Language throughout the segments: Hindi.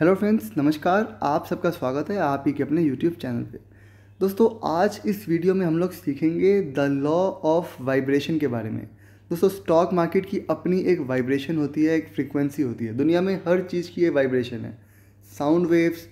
हेलो फ्रेंड्स नमस्कार आप सबका स्वागत है आप ही के अपने यूट्यूब चैनल पे दोस्तों आज इस वीडियो में हम लोग सीखेंगे द लॉ ऑफ वाइब्रेशन के बारे में दोस्तों स्टॉक मार्केट की अपनी एक वाइब्रेशन होती है एक फ्रीक्वेंसी होती है दुनिया में हर चीज़ की ये वाइब्रेशन है साउंड वेव्स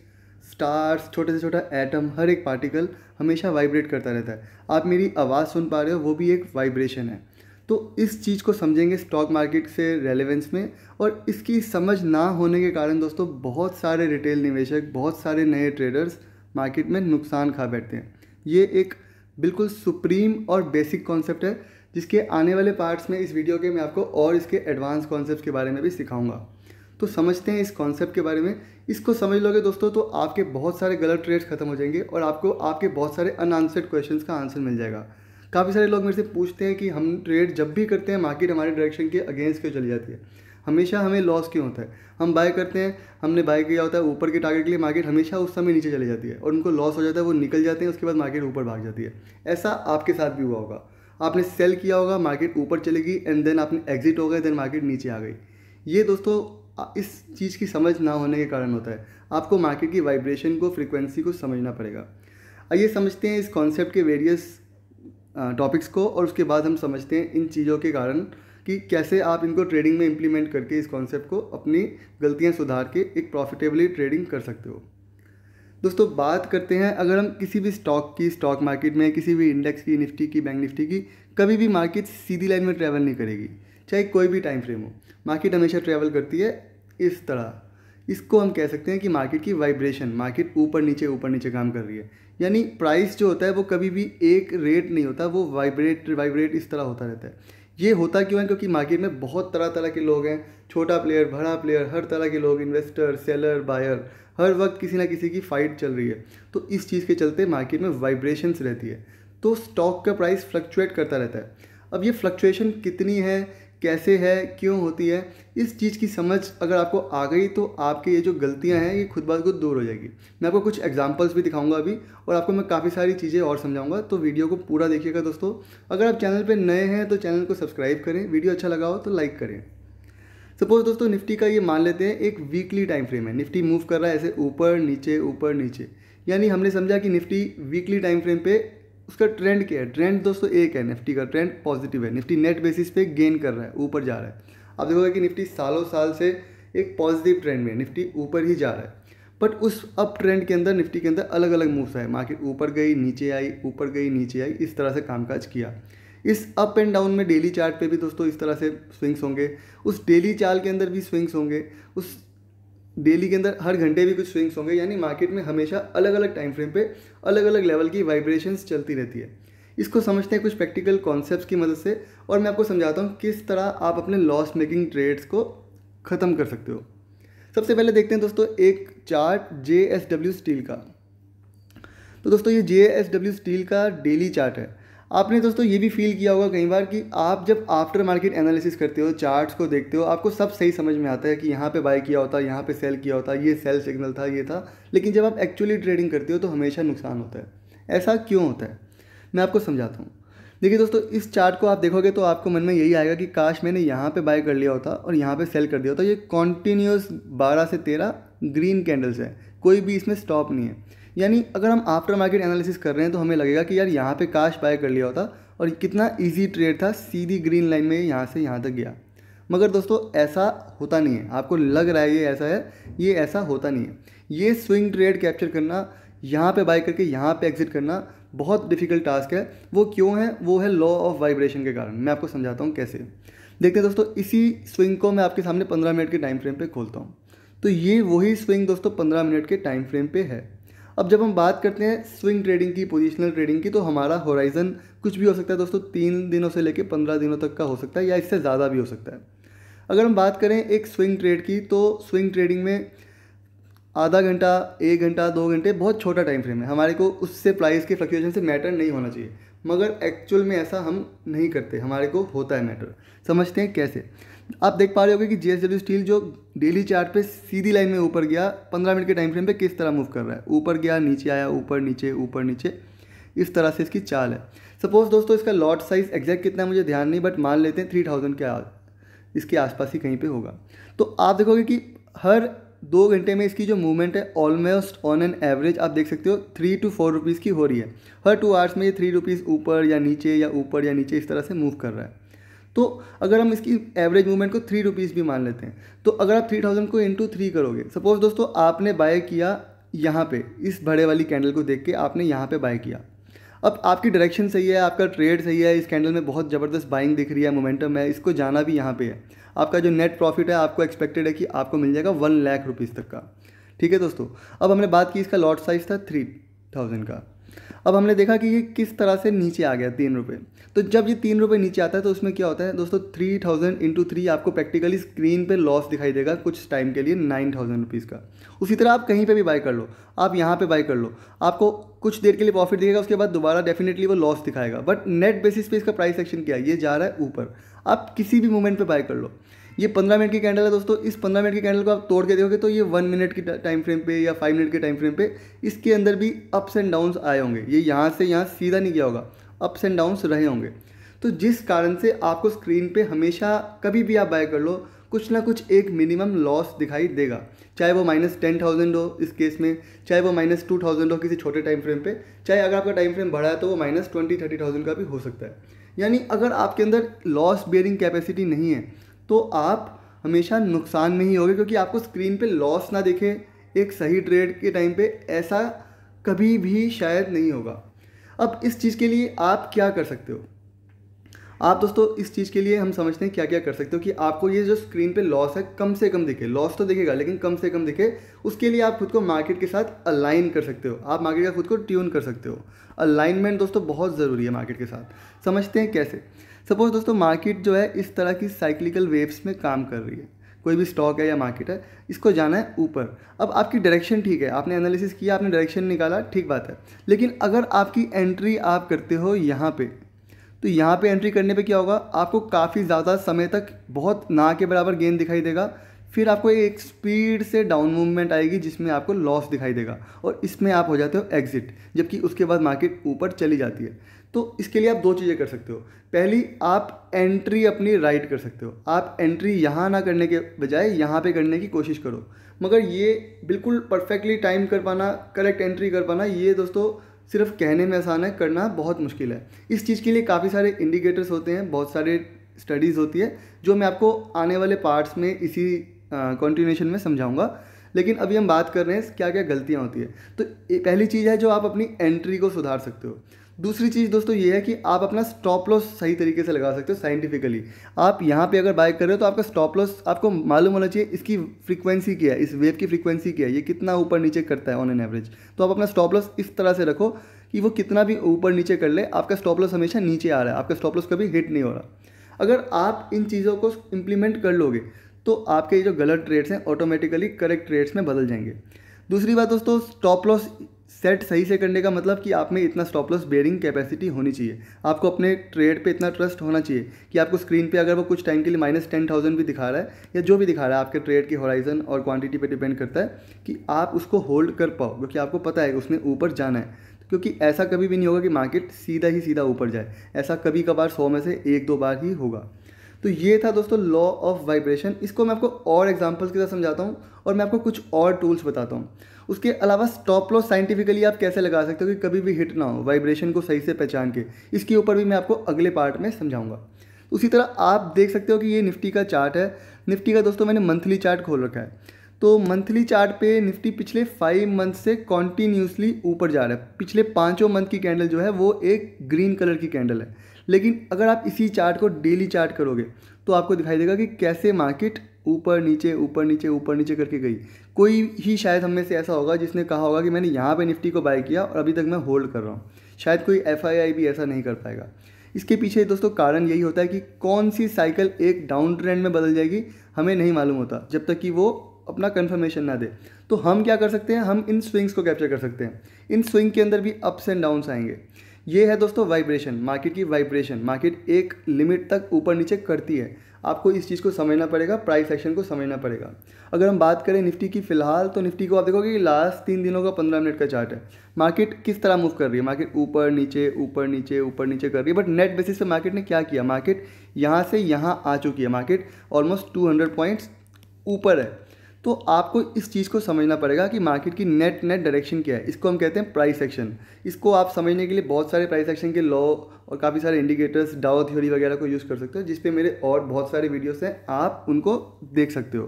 स्टार्स छोटे से छोटा एटम हर एक पार्टिकल हमेशा वाइब्रेट करता रहता है आप मेरी आवाज़ सुन पा रहे हो वो भी एक वाइब्रेशन है तो इस चीज़ को समझेंगे स्टॉक मार्केट से रेलेवेंस में और इसकी समझ ना होने के कारण दोस्तों बहुत सारे रिटेल निवेशक बहुत सारे नए ट्रेडर्स मार्केट में नुकसान खा बैठते हैं ये एक बिल्कुल सुप्रीम और बेसिक कॉन्सेप्ट है जिसके आने वाले पार्ट्स में इस वीडियो के मैं आपको और इसके एडवांस कॉन्सेप्ट के बारे में भी सिखाऊंगा तो समझते हैं इस कॉन्सेप्ट के बारे में इसको समझ लोगे दोस्तों तो आपके बहुत सारे गलत ट्रेड्स खत्म हो जाएंगे और आपको आपके बहुत सारे अनआंसर्ड क्वेश्चंस का आंसर मिल जाएगा काफ़ी सारे लोग मेरे से पूछते हैं कि हम ट्रेड जब भी करते हैं मार्केट हमारे डायरेक्शन के अगेंस्ट क्यों चली जाती है हमेशा हमें लॉस क्यों होता है हम बाय करते हैं हमने बाय किया होता है ऊपर के टारगेट के लिए मार्केट हमेशा उस समय नीचे चली जाती है और उनको लॉस हो जाता है वो निकल जाते हैं उसके बाद मार्केट ऊपर भाग जाती है ऐसा आपके साथ भी हुआ होगा आपने सेल किया होगा मार्केट ऊपर चलेगी एंड देन आपने एग्जिट हो गए देन मार्केट नीचे आ गई ये दोस्तों इस चीज़ की समझ ना होने के कारण होता है आपको मार्केट की वाइब्रेशन को फ्रिक्वेंसी को समझना पड़ेगा आइए समझते हैं इस कॉन्सेप्ट के वेरियस टॉपिक्स को और उसके बाद हम समझते हैं इन चीज़ों के कारण कि कैसे आप इनको ट्रेडिंग में इम्प्लीमेंट करके इस कॉन्सेप्ट को अपनी गलतियाँ सुधार के एक प्रॉफिटेबली ट्रेडिंग कर सकते हो दोस्तों बात करते हैं अगर हम किसी भी स्टॉक की स्टॉक मार्केट में किसी भी इंडेक्स की निफ्टी की बैंक निफ्टी की कभी भी मार्केट सीधी लाइन में ट्रैवल नहीं करेगी चाहे कोई भी टाइम फ्रेम हो मार्केट हमेशा ट्रैवल करती है इस तरह इसको हम कह सकते हैं कि मार्केट की वाइब्रेशन मार्केट ऊपर नीचे ऊपर नीचे काम कर रही है यानी प्राइस जो होता है वो कभी भी एक रेट नहीं होता वो वाइब्रेट वाइब्रेट इस तरह होता रहता है ये होता क्यों है क्योंकि मार्केट में बहुत तरह तरह के लोग हैं छोटा प्लेयर बड़ा प्लेयर हर तरह के लोग इन्वेस्टर सेलर बायर हर वक्त किसी ना किसी की फ़ाइट चल रही है तो इस चीज़ के चलते मार्केट में वाइब्रेशंस रहती है तो स्टॉक का प्राइस फ्लक्चुएट करता रहता है अब ये फ्लक्चुएशन कितनी है कैसे है क्यों होती है इस चीज़ की समझ अगर आपको आ गई तो आपकी ये जो गलतियाँ हैं ये खुद ब खुद दूर हो जाएगी मैं आपको कुछ एग्जाम्पल्स भी दिखाऊंगा अभी और आपको मैं काफ़ी सारी चीज़ें और समझाऊंगा तो वीडियो को पूरा देखिएगा दोस्तों अगर आप चैनल पर नए हैं तो चैनल को सब्सक्राइब करें वीडियो अच्छा लगा हो तो लाइक करें सपोज दोस्तों निफ्टी का ये मान लेते हैं एक वीकली टाइम फ्रेम है निफ्टी मूव कर रहा है ऐसे ऊपर नीचे ऊपर नीचे यानी हमने समझा कि निफ्टी वीकली टाइम फ्रेम पे उसका ट्रेंड क्या है ट्रेंड दोस्तों एक है निफ्टी का ट्रेंड पॉजिटिव है निफ्टी नेट बेसिस पे गेन कर रहा है ऊपर जा रहा है आप देखोगे कि निफ्टी सालों साल से एक पॉजिटिव ट्रेंड में निफ्टी ऊपर ही जा रहा है बट उस अप ट्रेंड के अंदर निफ्टी के अंदर अलग अलग मूव्स आए मार्केट ऊपर गई नीचे आई ऊपर गई नीचे आई इस तरह से कामकाज किया इस अप एंड डाउन में डेली चार्ट पे भी दोस्तों इस तरह से स्विंग्स होंगे उस डेली चाल के अंदर भी स्विंग्स होंगे उस डेली के अंदर हर घंटे भी कुछ स्विंग्स होंगे यानी मार्केट में हमेशा अलग अलग टाइम फ्रेम पे अलग अलग लेवल की वाइब्रेशंस चलती रहती है इसको समझते हैं कुछ प्रैक्टिकल कॉन्सेप्ट्स की मदद से और मैं आपको समझाता हूँ किस तरह आप अपने लॉस मेकिंग ट्रेड्स को ख़त्म कर सकते हो सबसे पहले देखते हैं दोस्तों एक chart J S W steel का तो दोस्तों ये जे एस डब्ल्यू स्टील का डेली चार्ट है आपने दोस्तों ये भी फील किया होगा कई बार कि आप जब आफ्टर मार्केट एनालिसिस करते हो चार्ट्स को देखते हो आपको सब सही समझ में आता है कि यहाँ पे बाय किया होता है यहाँ पे सेल किया होता ये सेल सिग्नल था ये था लेकिन जब आप एक्चुअली ट्रेडिंग करते हो तो हमेशा नुकसान होता है ऐसा क्यों होता है मैं आपको समझाता हूँ देखिए दोस्तों इस चार्ट को आप देखोगे तो आपको मन में यही आएगा कि काश मैंने यहाँ पर बाय कर लिया होता और यहाँ पर सेल कर दिया होता ये कॉन्टीन्यूस बारह से तेरह ग्रीन कैंडल्स है कोई भी इसमें स्टॉप नहीं है यानी अगर हम आफ्टर मार्केट एनालिसिस कर रहे हैं तो हमें लगेगा कि यार यहाँ पे काश बाय कर लिया होता और कितना ईजी ट्रेड था सीधी ग्रीन लाइन में यहाँ से यहाँ तक गया मगर दोस्तों ऐसा होता नहीं है आपको लग रहा है ये ऐसा है ये ऐसा होता नहीं है ये स्विंग ट्रेड कैप्चर करना यहाँ पे बाय करके यहाँ पे एग्जिट करना बहुत डिफिकल्ट टास्क है वो क्यों है वो है लॉ ऑफ वाइब्रेशन के कारण मैं आपको समझाता हूँ कैसे देखते हैं दोस्तों इसी स्विंग को मैं आपके सामने पंद्रह मिनट के टाइम फ्रेम पर खोलता हूँ तो ये वही स्विंग दोस्तों पंद्रह मिनट के टाइम फ्रेम पर है अब जब हम बात करते हैं स्विंग ट्रेडिंग की पोजिशनल ट्रेडिंग की तो हमारा होराइजन कुछ भी हो सकता है दोस्तों तीन दिनों से लेकर पंद्रह दिनों तक का हो सकता है या इससे ज़्यादा भी हो सकता है अगर हम बात करें एक स्विंग ट्रेड की तो स्विंग ट्रेडिंग में आधा घंटा एक घंटा दो घंटे बहुत छोटा टाइम फ्रेम है हमारे को उससे प्राइस के फ्लक्चुएशन से मैटर नहीं होना चाहिए मगर एक्चुअल में ऐसा हम नहीं करते हमारे को होता है मैटर समझते हैं कैसे आप देख पा रहे होगे कि जे स्टील जो डेली चार्ट पे सीधी लाइन में ऊपर गया पंद्रह मिनट के टाइम फ्रेम पे किस तरह मूव कर रहा है ऊपर गया नीचे आया ऊपर नीचे ऊपर नीचे इस तरह से इसकी चाल है सपोज दोस्तों इसका लॉट साइज एग्जैक्ट कितना मुझे ध्यान नहीं बट मान लेते हैं थ्री थाउजेंड के इसके आसपास ही कहीं पर होगा तो आप देखोगे कि हर दो घंटे में इसकी जो मूवमेंट है ऑलमोस्ट ऑन एन एवरेज आप देख सकते हो थ्री टू फोर रुपीज़ की हो रही है हर टू आवर्स में ये थ्री रुपीज़ ऊपर या नीचे या ऊपर या नीचे इस तरह से मूव कर रहा है तो अगर हम इसकी एवरेज मूवमेंट को थ्री रुपीज़ भी मान लेते हैं तो अगर आप थ्री थाउजेंड को इंटू थ्री करोगे सपोज़ दोस्तों आपने बाय किया यहाँ पे इस बड़े वाली कैंडल को देख के आपने यहाँ पे बाय किया अब आपकी डायरेक्शन सही है आपका ट्रेड सही है इस कैंडल में बहुत ज़बरदस्त बाइंग दिख रही है मोमेंटम है इसको जाना भी यहाँ पे है आपका जो नेट प्रॉफिट है आपको एक्सपेक्टेड है कि आपको मिल जाएगा वन लाख रुपीज़ तक का ठीक है दोस्तों अब हमने बात की इसका लॉट साइज़ था थ्री थाउजेंड का अब हमने देखा कि ये किस तरह से नीचे आ गया तीन रुपये तो जब ये तीन रुपये नीचे आता है तो उसमें क्या होता है दोस्तों थ्री थाउजेंड इंटू थ्री आपको प्रैक्टिकली स्क्रीन पे लॉस दिखाई देगा कुछ टाइम के लिए नाइन थाउजेंड रुपीज़ का उसी तरह आप कहीं पे भी बाय कर लो आप यहाँ पे बाय कर लो आपको कुछ देर के लिए प्रॉफिट दिखेगा उसके बाद दोबारा डेफिनेटली वो लॉस दिखाएगा बट नेट बेसिस पे इसका प्राइस एक्शन क्या है ये जा रहा है ऊपर आप किसी भी मोमेंट पर बाय कर लो ये पंद्रह मिनट की कैंडल है दोस्तों इस पंद्रह मिनट की कैंडल को आप तोड़ के देखोगे तो ये वन मिनट की टाइम फ्रेम पे या फाइव मिनट के टाइम फ्रेम पे इसके अंदर भी अप्स एंड डाउन्स आए होंगे ये यहाँ से यहाँ सीधा नहीं गया होगा अप्स एंड डाउन्स रहे होंगे तो जिस कारण से आपको स्क्रीन पर हमेशा कभी भी आप बाय कर लो कुछ ना कुछ एक मिनिमम लॉस दिखाई देगा चाहे वो माइनस टेन थाउजेंड हो इस केस में चाहे वो माइनस टू थाउजेंड हो किसी छोटे टाइम फ्रेम पे चाहे अगर आपका टाइम फ्रेम बढ़ा है तो वो माइनस ट्वेंटी थर्टी थाउजेंड का भी हो सकता है यानी अगर आपके अंदर लॉस बेयरिंग कैपेसिटी नहीं है तो आप हमेशा नुकसान में ही होगे क्योंकि आपको स्क्रीन पे लॉस ना दिखे एक सही ट्रेड के टाइम पे ऐसा कभी भी शायद नहीं होगा अब इस चीज़ के लिए आप क्या कर सकते हो आप दोस्तों इस चीज़ के लिए हम समझते हैं क्या क्या कर सकते हो कि आपको ये जो स्क्रीन पे लॉस है कम से कम दिखे लॉस तो दिखेगा लेकिन कम से कम दिखे उसके लिए आप खुद को मार्केट के साथ अलाइन कर सकते हो आप मार्केट का खुद को ट्यून कर सकते हो अलाइनमेंट दोस्तों बहुत ज़रूरी है मार्केट के साथ समझते हैं कैसे सपोज दोस्तों मार्केट जो है इस तरह की साइक्लिकल वेव्स में काम कर रही है कोई भी स्टॉक है या मार्केट है इसको जाना है ऊपर अब आपकी डायरेक्शन ठीक है आपने एनालिसिस किया आपने डायरेक्शन निकाला ठीक बात है लेकिन अगर आपकी एंट्री आप करते हो यहाँ पे तो यहाँ पे एंट्री करने पे क्या होगा आपको काफ़ी ज़्यादा समय तक बहुत ना के बराबर गेंद दिखाई देगा फिर आपको एक स्पीड से डाउन मूवमेंट आएगी जिसमें आपको लॉस दिखाई देगा और इसमें आप हो जाते हो एग्जिट जबकि उसके बाद मार्केट ऊपर चली जाती है तो इसके लिए आप दो चीज़ें कर सकते हो पहली आप एंट्री अपनी राइट कर सकते हो आप एंट्री यहाँ ना करने के बजाय यहाँ पे करने की कोशिश करो मगर ये बिल्कुल परफेक्टली टाइम कर पाना करेक्ट एंट्री कर पाना ये दोस्तों सिर्फ कहने में आसान है करना बहुत मुश्किल है इस चीज़ के लिए काफ़ी सारे इंडिकेटर्स होते हैं बहुत सारे स्टडीज़ होती है जो मैं आपको आने वाले पार्ट्स में इसी कंटिन्यूशन में समझाऊंगा लेकिन अभी हम बात कर रहे हैं क्या क्या गलतियाँ होती है तो पहली चीज़ है जो आप अपनी एंट्री को सुधार सकते हो दूसरी चीज़ दोस्तों ये है कि आप अपना स्टॉप लॉस सही तरीके से लगा सकते हो साइंटिफिकली आप यहाँ पे अगर बाय कर रहे हो तो आपका स्टॉप लॉस आपको मालूम होना चाहिए इसकी फ्रीक्वेंसी क्या है इस वेव की फ्रीक्वेंसी क्या है ये कितना ऊपर नीचे करता है ऑन एन एवरेज तो आप अपना स्टॉप लॉस इस तरह से रखो कि वो कितना भी ऊपर नीचे कर ले आपका स्टॉप लॉस हमेशा नीचे आ रहा है आपका स्टॉप लॉस कभी हिट नहीं हो रहा अगर आप इन चीज़ों को इम्प्लीमेंट कर लोगे तो आपके जो गलत ट्रेड्स हैं ऑटोमेटिकली करेक्ट ट्रेड्स में बदल जाएंगे दूसरी बात दोस्तों स्टॉप लॉस सेट सही से करने का मतलब कि आप में इतना स्टॉप लॉस बेरिंग कैपेसिटी होनी चाहिए आपको अपने ट्रेड पे इतना ट्रस्ट होना चाहिए कि आपको स्क्रीन पे अगर वो कुछ टाइम के लिए माइनस टेन थाउजेंड भी दिखा रहा है या जो भी दिखा रहा है आपके ट्रेड के होराइजन और क्वांटिटी पे डिपेंड करता है कि आप उसको होल्ड कर पाओ क्योंकि आपको पता है उसने ऊपर जाना है क्योंकि ऐसा कभी भी नहीं होगा कि मार्केट सीधा ही सीधा ऊपर जाए ऐसा कभी कभार सौ में से एक दो बार ही होगा तो ये था दोस्तों लॉ ऑफ वाइब्रेशन इसको मैं आपको और एग्जाम्पल्स के साथ समझाता हूँ और मैं आपको कुछ और टूल्स बताता हूँ उसके अलावा स्टॉप लॉस साइंटिफिकली आप कैसे लगा सकते हो कि कभी भी हिट ना हो वाइब्रेशन को सही से पहचान के इसके ऊपर भी मैं आपको अगले पार्ट में समझाऊंगा तो उसी तरह आप देख सकते हो कि ये निफ्टी का चार्ट है निफ्टी का दोस्तों मैंने मंथली चार्ट खोल रखा है तो मंथली चार्ट पे निफ्टी पिछले फाइव मंथ से कॉन्टीन्यूसली ऊपर जा रहा है पिछले पाँचों मंथ की कैंडल जो है वो एक ग्रीन कलर की कैंडल है लेकिन अगर आप इसी चार्ट को डेली चार्ट करोगे तो आपको दिखाई देगा कि कैसे मार्केट ऊपर नीचे ऊपर नीचे ऊपर नीचे करके गई कोई ही शायद हम में से ऐसा होगा जिसने कहा होगा कि मैंने यहाँ पे निफ्टी को बाय किया और अभी तक मैं होल्ड कर रहा हूँ शायद कोई एफ भी ऐसा नहीं कर पाएगा इसके पीछे दोस्तों कारण यही होता है कि कौन सी साइकिल एक डाउन ट्रेंड में बदल जाएगी हमें नहीं मालूम होता जब तक कि वो अपना कन्फर्मेशन ना दे तो हम क्या कर सकते हैं हम इन स्विंग्स को कैप्चर कर सकते हैं इन स्विंग के अंदर भी अप्स एंड डाउन्स आएंगे ये है दोस्तों वाइब्रेशन मार्केट की वाइब्रेशन मार्केट एक लिमिट तक ऊपर नीचे करती है आपको इस चीज़ को समझना पड़ेगा प्राइस एक्शन को समझना पड़ेगा अगर हम बात करें निफ्टी की फिलहाल तो निफ्टी को आप देखोगे कि लास्ट तीन दिनों का पंद्रह मिनट का चार्ट है मार्केट किस तरह मूव कर रही है मार्केट ऊपर नीचे ऊपर नीचे ऊपर नीचे कर रही है बट नेट बेसिस पे मार्केट ने क्या किया मार्केट यहाँ से यहाँ आ चुकी है मार्केट ऑलमोस्ट टू पॉइंट्स ऊपर है तो आपको इस चीज़ को समझना पड़ेगा कि मार्केट की नेट नेट डायरेक्शन क्या है इसको हम कहते हैं प्राइस एक्शन इसको आप समझने के लिए बहुत सारे प्राइस एक्शन के लॉ और काफ़ी सारे इंडिकेटर्स डाओ थ्योरी वगैरह को यूज़ कर सकते हो जिस पे मेरे और बहुत सारे वीडियोस हैं आप उनको देख सकते हो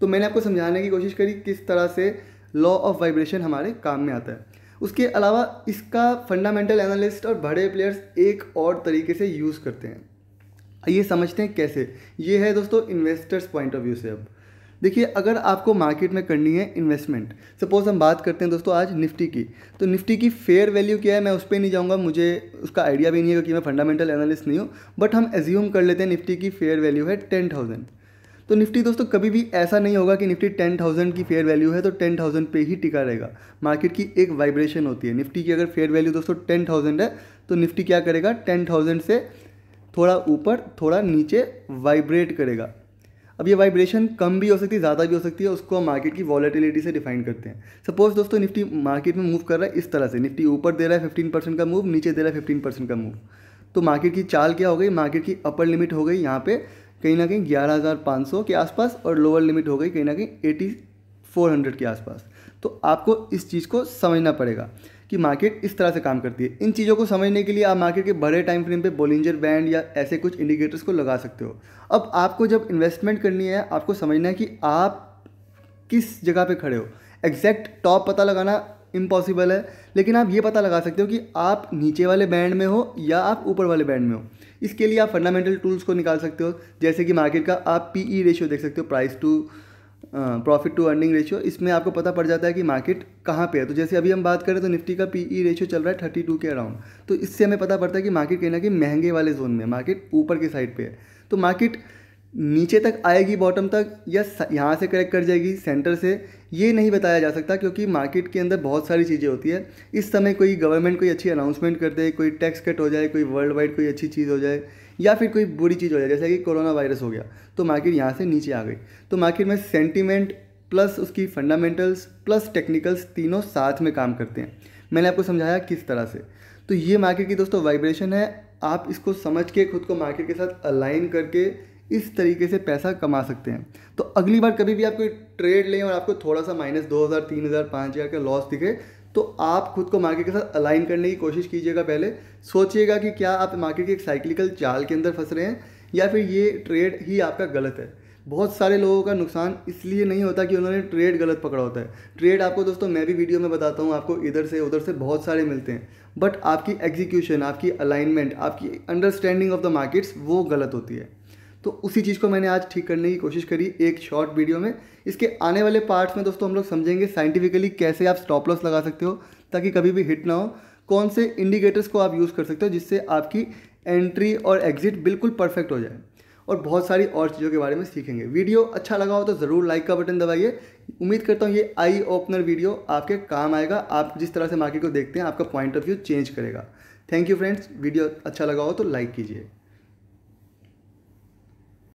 तो मैंने आपको समझाने की कोशिश करी किस तरह से लॉ ऑफ वाइब्रेशन हमारे काम में आता है उसके अलावा इसका फंडामेंटल एनालिस्ट और बड़े प्लेयर्स एक और तरीके से यूज़ करते हैं ये समझते हैं कैसे ये है दोस्तों इन्वेस्टर्स पॉइंट ऑफ व्यू से अब देखिए अगर आपको मार्केट में करनी है इन्वेस्टमेंट सपोज़ हम बात करते हैं दोस्तों आज निफ्टी की तो निफ्टी की फेयर वैल्यू क्या है मैं उस पर नहीं जाऊँगा मुझे उसका आइडिया भी नहीं है क्योंकि मैं फंडामेंटल एनालिस्ट नहीं हूँ बट हम एज्यूम कर लेते हैं निफ्टी की फेयर वैल्यू है टेन थाउजेंड तो निफ्टी दोस्तों कभी भी ऐसा नहीं होगा कि निफ्टी टेन थाउजेंड की फेयर वैल्यू है तो टेन थाउजेंड पर ही टिका रहेगा मार्केट की एक वाइब्रेशन होती है निफ्टी की अगर फेयर वैल्यू दोस्तों टेन थाउजेंड है तो निफ्टी क्या करेगा टेन थाउजेंड से थोड़ा ऊपर थोड़ा नीचे वाइब्रेट करेगा अब ये वाइब्रेशन कम भी हो सकती है ज़्यादा भी हो सकती है उसको हम मार्केट की वॉलेटिलिटी से डिफाइन करते हैं सपोज दोस्तों निफ्टी मार्केट में मूव कर रहा है इस तरह से निफ्टी ऊपर दे रहा है फिफ्टीन परसेंट का मूव नीचे दे रहा है फिफ्टीन परसेंट का मूव तो मार्केट की चाल क्या हो गई मार्केट की अपर लिमिट हो गई यहाँ पे कहीं ना कहीं ग्यारह के आसपास और लोअर लिमिट हो गई कहीं ना कहीं एटी के आसपास तो आपको इस चीज़ को समझना पड़ेगा कि मार्केट इस तरह से काम करती है इन चीज़ों को समझने के लिए आप मार्केट के बड़े टाइम फ्रेम पे बोलिंजर बैंड या ऐसे कुछ इंडिकेटर्स को लगा सकते हो अब आपको जब इन्वेस्टमेंट करनी है आपको समझना है कि आप किस जगह पे खड़े हो एग्जैक्ट टॉप पता लगाना इम्पॉसिबल है लेकिन आप ये पता लगा सकते हो कि आप नीचे वाले बैंड में हो या आप ऊपर वाले बैंड में हो इसके लिए आप फंडामेंटल टूल्स को निकाल सकते हो जैसे कि मार्केट का आप पी ई रेशियो देख सकते हो price to profit to earning ratio इसमें आपको पता पड़ जाता है कि मार्केट कहाँ पे है तो जैसे अभी हम बात करें तो निफ्टी का पी ई रेशियो चल रहा है थर्टी टू के अराउंड तो इससे हमें पता पड़ता है कि मार्केट कहीं ना कहीं महंगे वाले जोन में मार्केट ऊपर की साइड पर है तो मार्केट नीचे तक आएगी बॉटम तक या यहाँ से करेक्ट कर जाएगी सेंटर से ये नहीं बताया जा सकता क्योंकि मार्केट के अंदर बहुत सारी चीज़ें होती है इस समय कोई गवर्नमेंट कोई अच्छी अनाउंसमेंट कर दे कोई टैक्स कट हो जाए कोई वर्ल्ड वाइड कोई अच्छी चीज़ हो जाए या फिर कोई बुरी चीज़ हो जाए जैसे कि कोरोना वायरस हो गया तो मार्केट यहाँ से नीचे आ गई तो मार्केट में सेंटिमेंट प्लस उसकी फंडामेंटल्स प्लस टेक्निकल्स तीनों साथ में काम करते हैं मैंने आपको समझाया किस तरह से तो ये मार्केट की दोस्तों वाइब्रेशन है आप इसको समझ के खुद को मार्केट के साथ अलाइन करके इस तरीके से पैसा कमा सकते हैं तो अगली बार कभी भी आप कोई ट्रेड लें और आपको थोड़ा सा माइनस दो हज़ार तीन हज़ार पाँच हज़ार का लॉस दिखे तो आप खुद को मार्केट के साथ अलाइन करने की कोशिश कीजिएगा पहले सोचिएगा कि क्या आप मार्केट की एक साइक्लिकल चाल के अंदर फंस रहे हैं या फिर ये ट्रेड ही आपका गलत है बहुत सारे लोगों का नुकसान इसलिए नहीं होता कि उन्होंने ट्रेड गलत पकड़ा होता है ट्रेड आपको दोस्तों मैं भी वीडियो में बताता हूँ आपको इधर से उधर से बहुत सारे मिलते हैं बट आपकी एग्जीक्यूशन आपकी अलाइनमेंट आपकी अंडरस्टैंडिंग ऑफ द मार्केट्स वो गलत होती है तो उसी चीज़ को मैंने आज ठीक करने की कोशिश करी एक शॉर्ट वीडियो में इसके आने वाले पार्ट्स में दोस्तों हम लोग समझेंगे साइंटिफिकली कैसे आप स्टॉप लॉस लगा सकते हो ताकि कभी भी हिट ना हो कौन से इंडिकेटर्स को आप यूज़ कर सकते हो जिससे आपकी एंट्री और एग्जिट बिल्कुल परफेक्ट हो जाए और बहुत सारी और चीज़ों के बारे में सीखेंगे वीडियो अच्छा लगा हो तो ज़रूर लाइक का बटन दबाइए उम्मीद करता हूँ ये आई ओपनर वीडियो आपके काम आएगा आप जिस तरह से मार्केट को देखते हैं आपका पॉइंट ऑफ व्यू चेंज करेगा थैंक यू फ्रेंड्स वीडियो अच्छा लगा हो तो लाइक कीजिए